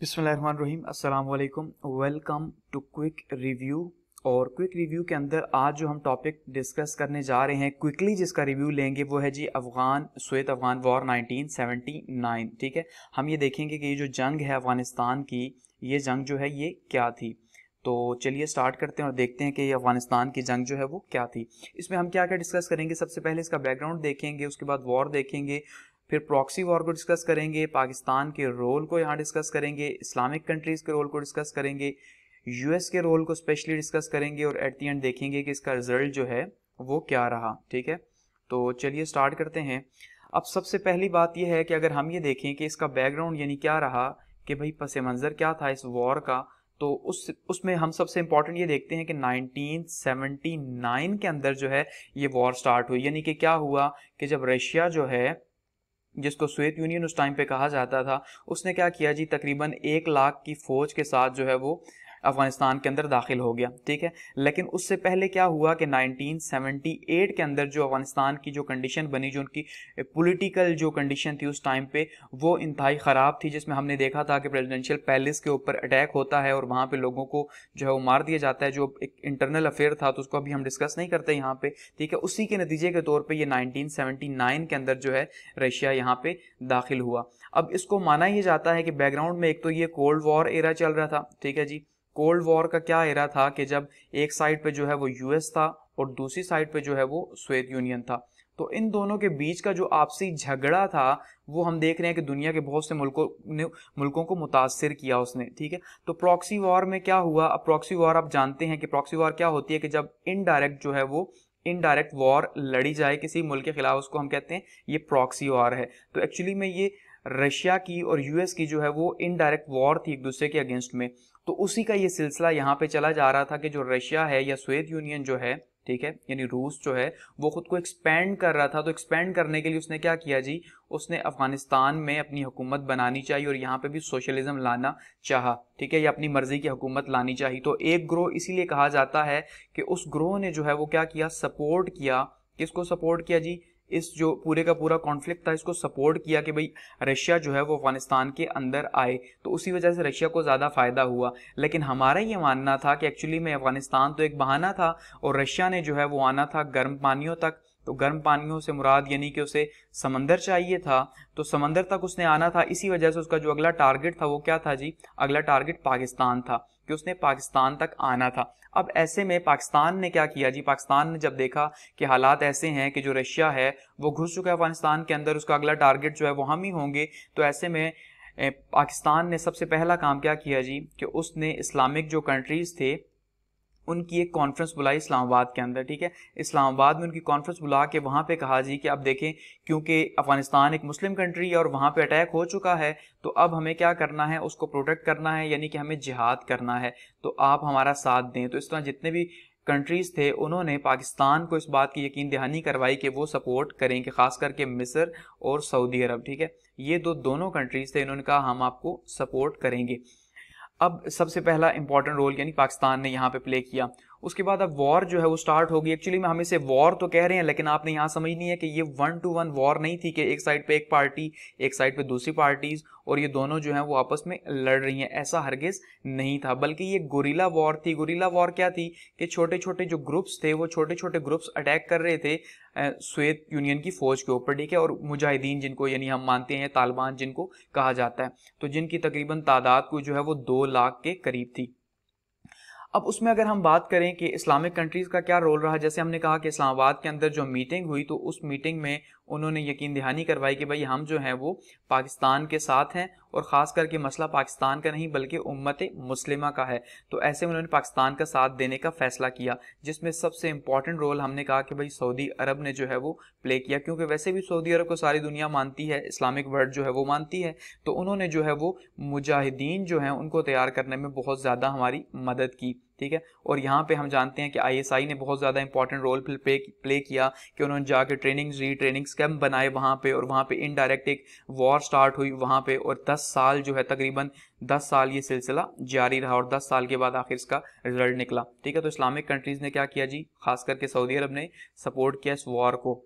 बिस्मिल्लाहिर्रहमानिर्रहीम अस्सलाम वालेकुम वेलकम टू क्विक रिव्यू और क्विक रिव्यू के अंदर आज जो हम टॉपिक डिस्कस करने जा रहे हैं क्विकली जिसका रिव्यू लेंगे वो है जी अफ़गान श्वेत अफ़गान वॉर 1979 ठीक है हम ये देखेंगे कि ये जो जंग है अफ़गानिस्तान की ये जंग जो है ये क्या थी तो चलिए स्टार्ट करते हैं और देखते हैं कि ये अफगानिस्तान की जंग जो है वो क्या थी इसमें हम क्या क्या डिस्कस करेंगे सबसे पहले इसका बैकग्राउंड देखेंगे उसके बाद वॉर देखेंगे फिर प्रॉक्सी वॉर को डिस्कस करेंगे पाकिस्तान के रोल को यहाँ डिस्कस करेंगे इस्लामिक कंट्रीज़ के रोल को डिस्कस करेंगे यूएस के रोल को स्पेशली डिस्कस करेंगे और एट दी एंड देखेंगे कि इसका रिजल्ट जो है वो क्या रहा ठीक है तो चलिए स्टार्ट करते हैं अब सबसे पहली बात यह है कि अगर हम ये देखें कि इसका बैकग्राउंड यानी क्या रहा कि भाई पस मंज़र क्या था इस वॉर का तो उस उसमें हम सबसे इम्पॉर्टेंट ये देखते हैं कि 1979 के अंदर जो है ये वॉर स्टार्ट हुई यानी कि क्या हुआ कि जब रशिया जो है जिसको स्वेत यूनियन उस टाइम पे कहा जाता था उसने क्या किया जी तकरीबन एक लाख की फौज के साथ जो है वो अफगानिस्तान के अंदर दाखिल हो गया ठीक है लेकिन उससे पहले क्या हुआ कि 1978 के अंदर जो अफगानिस्तान की जो कंडीशन बनी जो उनकी पॉलिटिकल जो कंडीशन थी उस टाइम पे वो इंतहाई ख़राब थी जिसमें हमने देखा था कि प्रेजिडेंशियल पैलेस के ऊपर अटैक होता है और वहाँ पर लोगों को जो है वो मार दिया जाता है जो एक इंटरनल अफेयर था तो उसको अभी हम डिस्कस नहीं करते यहाँ पे ठीक है उसी के नतीजे के तौर पर ये नाइनटीन के अंदर जो है रशिया यहाँ पे दाखिल हुआ अब इसको माना ही जाता है कि बैकग्राउंड में एक तो ये कोल्ड वॉर एरा चल रहा था ठीक है जी कोल्ड वॉर का क्या एरा था कि जब एक साइड पे जो है वो यूएस था और दूसरी साइड पे जो है वो सोवियत यूनियन था तो इन दोनों के बीच का जो आपसी झगड़ा था वो हम देख रहे हैं कि दुनिया के बहुत से मुल्कों ने मुल्कों को मुतासर किया उसने ठीक है तो प्रॉक्सी वॉर में क्या हुआ अब प्रॉक्सी वॉर आप जानते हैं कि प्रॉक्सी वॉर क्या होती है कि जब इनडायरेक्ट जो है वो इनडायरेक्ट वॉर लड़ी जाए किसी मुल्क के खिलाफ उसको हम कहते हैं ये प्रॉक्सी वॉर है तो एक्चुअली में ये रशिया की और यूएस की जो है वो इनडायरेक्ट वॉर थी एक दूसरे के अगेंस्ट में तो उसी का ये सिलसिला यहाँ पे चला जा रहा था कि जो रशिया है या स्वेद यूनियन जो है ठीक है यानी रूस जो है वो खुद को एक्सपेंड कर रहा था तो एक्सपेंड करने के लिए उसने क्या किया जी उसने अफगानिस्तान में अपनी हुकूमत बनानी चाहिए और यहाँ पे भी सोशलिज्म लाना चाहा ठीक है या अपनी मर्जी की हुकूमत लानी चाहिए तो एक ग्रोह इसीलिए कहा जाता है कि उस ग्रोह ने जो है वो क्या किया सपोर्ट किया किसको सपोर्ट किया जी इस जो पूरे का पूरा कॉन्फ्लिक्ट था इसको सपोर्ट किया कि भाई रशिया जो है वो अफगानिस्तान के अंदर आए तो उसी वजह से रशिया को ज़्यादा फ़ायदा हुआ लेकिन हमारा ये मानना था कि एक्चुअली में अफगानिस्तान तो एक बहाना था और रशिया ने जो है वो आना था गर्म पानियों तक तो गर्म पानियों से मुराद यानी कि उसे समंदर चाहिए था तो समंदर तक उसने आना था इसी वजह से उसका जो अगला टारगेट था वो क्या था जी अगला टारगेट पाकिस्तान था कि उसने पाकिस्तान तक आना था अब ऐसे में पाकिस्तान ने क्या किया जी पाकिस्तान ने जब देखा कि हालात ऐसे हैं कि जो रशिया है वो घुस चुका है अफगानिस्तान के अंदर उसका अगला टारगेट जो है वो हम ही होंगे तो ऐसे में पाकिस्तान ने सबसे पहला काम क्या किया जी कि उसने इस्लामिक जो कंट्रीज़ थे उनकी एक कॉन्फ्रेंस बुलाई इस्लामाबाद के अंदर ठीक है इस्लामाबाद में उनकी कॉन्फ्रेंस बुला के वहाँ पे कहा जी कि अब देखें क्योंकि अफगानिस्तान एक मुस्लिम कंट्री है और वहाँ पे अटैक हो चुका है तो अब हमें क्या करना है उसको प्रोटेक्ट करना है यानी कि हमें जिहाद करना है तो आप हमारा साथ दें तो इस तरह जितने भी कंट्रीज़ थे उन्होंने पाकिस्तान को इस बात की यकीन दहानी करवाई कि वो सपोर्ट करें कि ख़ास करके मिस्र और सऊदी अरब ठीक है ये दो दोनों कंट्रीज़ थे इन्होंने कहा हम आपको सपोर्ट करेंगे अब सबसे पहला इंपॉर्टेंट रोल यानी पाकिस्तान ने यहाँ पे प्ले किया उसके बाद अब वॉर जो है वो स्टार्ट होगी एक्चुअली में हम इसे वॉर तो कह रहे हैं लेकिन आपने यहाँ समझनी है कि ये वन टू वन वॉर नहीं थी कि एक साइड पे एक पार्टी एक साइड पे दूसरी पार्टीज और ये दोनों जो हैं वो आपस में लड़ रही हैं ऐसा हरगिज नहीं था बल्कि ये गोरीला वॉर थी गोरीला वॉर क्या थी कि छोटे छोटे जो ग्रुप्स थे वो छोटे छोटे ग्रुप्स अटैक कर रहे थे स्वेत यूनियन की फौज के ऊपर ठीक है और मुजाहिदीन जिनको यानी हम मानते हैं तालिबान जिनको कहा जाता है तो जिनकी तकरीबन तादाद को जो है वो दो लाख के करीब थी अब उसमें अगर हम बात करें कि इस्लामिक कंट्रीज़ का क्या रोल रहा जैसे हमने कहा कि इस्लामाबाद के अंदर जो मीटिंग हुई तो उस मीटिंग में उन्होंने यकीन दहानी करवाई कि भाई हम जो हैं वो पाकिस्तान के साथ हैं और ख़ास करके मसला पाकिस्तान का नहीं बल्कि उम्मत मुस्लिमा का है तो ऐसे में उन्होंने पाकिस्तान का साथ देने का फ़ैसला किया जिसमें सबसे इम्पॉर्टेंट रोल हमने कहा कि भाई सऊदी अरब ने जो है वो प्ले किया क्योंकि वैसे भी सऊदी अरब को सारी दुनिया मानती है इस्लामिक वर्ल्ड जो है वो मानती है तो उन्होंने जो है वो मुजाहिदीन जो हैं उनको तैयार करने में बहुत ज़्यादा हमारी मदद की ठीक है और यहाँ पे हम जानते हैं कि आईएसआई ने बहुत ज़्यादा इंपॉर्टेंट रोल प्ले प्ले किया कि उन्होंने जाकर ट्रेनिंग्स री ट्रेनिंग्स कैंप बनाए वहाँ पे और वहाँ पे इनडायरेक्ट एक वॉर स्टार्ट हुई वहाँ पे और 10 साल जो है तकरीबन 10 साल ये सिलसिला जारी रहा और 10 साल के बाद आखिर इसका रिजल्ट निकला ठीक है तो इस्लामिक कंट्रीज़ ने क्या किया जी खास करके सऊदी अरब ने सपोर्ट किया इस वॉर को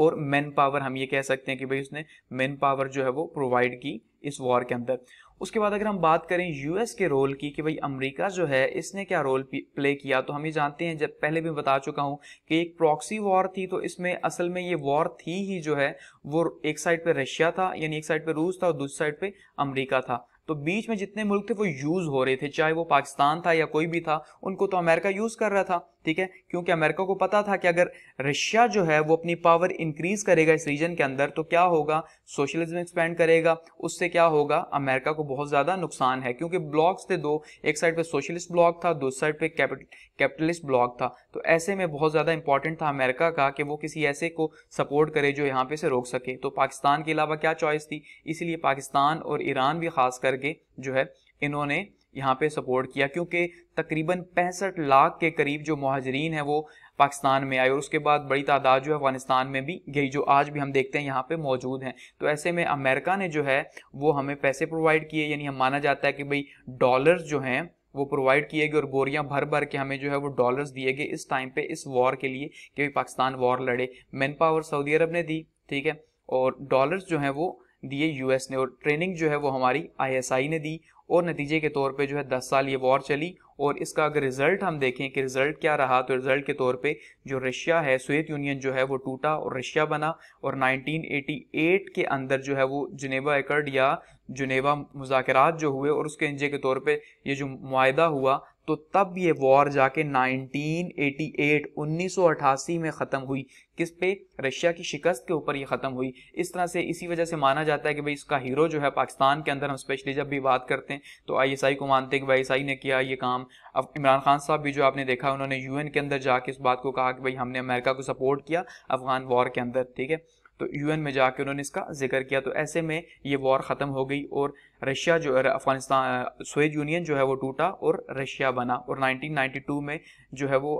और मैन पावर हम ये कह सकते हैं कि भाई उसने मैन पावर जो है वो प्रोवाइड की इस वॉर के अंदर उसके बाद अगर हम बात करें यूएस के रोल की कि भाई अमेरिका जो है इसने क्या रोल प्ले किया तो हम ये जानते हैं जब पहले भी बता चुका हूँ कि एक प्रॉक्सी वॉर थी तो इसमें असल में ये वॉर थी ही जो है वो एक साइड पे रशिया था यानी एक साइड पे रूस था और दूसरी साइड पे अमेरिका था तो बीच में जितने मुल्क थे वो यूज़ हो रहे थे चाहे वो पाकिस्तान था या कोई भी था उनको तो अमेरिका यूज़ कर रहा था ठीक है क्योंकि अमेरिका को पता था कि अगर रशिया जो है वो अपनी पावर इंक्रीज करेगा इस रीजन के अंदर तो क्या होगा सोशलिज्म एक्सपेंड करेगा उससे क्या होगा अमेरिका को बहुत ज़्यादा नुकसान है क्योंकि ब्लॉक्स थे दो एक साइड पे सोशलिस्ट ब्लॉक था दूसरी साइड पे कैपिटलिस्ट ब्लॉक था तो ऐसे में बहुत ज़्यादा इंपॉर्टेंट था अमेरिका का कि वो किसी ऐसे को सपोर्ट करे जो यहाँ पे से रोक सके तो पाकिस्तान के अलावा क्या चॉइस थी इसीलिए पाकिस्तान और ईरान भी खास करके जो है इन्होंने यहाँ पे सपोर्ट किया क्योंकि तकरीबन पैंसठ लाख के करीब जो महाजरीन है वो पाकिस्तान में आए और उसके बाद बड़ी तादाद जो है अफगानिस्तान में भी गई जो आज भी हम देखते हैं यहाँ पे मौजूद हैं तो ऐसे में अमेरिका ने जो है वो हमें पैसे प्रोवाइड किए यानी हम माना जाता है कि भाई डॉलर्स जो हैं वो प्रोवाइड किए गए और बोरियाँ भर भर के हमें जो है वो डॉलर्स दिए गए इस टाइम पे इस वॉर के लिए कि पाकिस्तान वॉर लड़े मैन पावर सऊदी अरब ने दी ठीक है और डॉलर्स जो हैं वो दिए यूएस ने और ट्रेनिंग जो है वो हमारी आईएसआई ने दी और नतीजे के तौर पे जो है दस साल ये वॉर चली और इसका अगर रिजल्ट हम देखें कि रिजल्ट क्या रहा तो रिजल्ट के तौर पे जो रशिया है सोवियत यूनियन जो है वो टूटा और रशिया बना और 1988 के अंदर जो है वो जुनेवा एकर्ड या जुनेवा मुजाकरात जो हुए और उसके नतीजे के तौर पर यह जो माहा हुआ तो तब ये वॉर जाके 1988 1988 में ख़त्म हुई किस पे रशिया की शिकस्त के ऊपर ये ख़त्म हुई इस तरह से इसी वजह से माना जाता है कि भाई इसका हीरो जो है पाकिस्तान के अंदर हम स्पेशली जब भी बात करते हैं तो आईएसआई को मानते हैं कि भाई आई ने किया ये काम अब इमरान खान साहब भी जो आपने देखा उन्होंने यू के अंदर जाके इस बात को कहा कि भाई हमने अमेरिका को सपोर्ट किया अफगान वॉर के अंदर ठीक है तो यूएन में जाकर उन्होंने इसका जिक्र किया तो ऐसे में ये वॉर ख़त्म हो गई और रशिया जो अफगानिस्तान सोवियत यूनियन जो है वो टूटा और रशिया बना और 1992 में जो है वो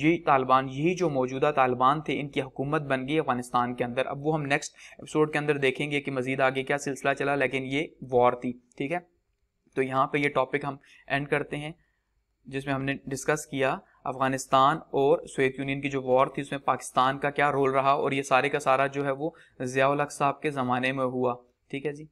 ये तालिबान यही जो मौजूदा तालिबान थे इनकी हुकूमत बन गई अफगानिस्तान के अंदर अब वो हम नेक्स्ट एपिसोड के अंदर देखेंगे कि मज़ीद आगे क्या सिलसिला चला लेकिन ये वॉर थी ठीक है तो यहाँ पर यह टॉपिक हम एंड करते हैं जिसमें हमने डिस्कस किया अफगानिस्तान और सोवियत यूनियन की जो वॉर थी उसमें पाकिस्तान का क्या रोल रहा और ये सारे का सारा जो है वो जियाल साहब के ज़माने में हुआ ठीक है जी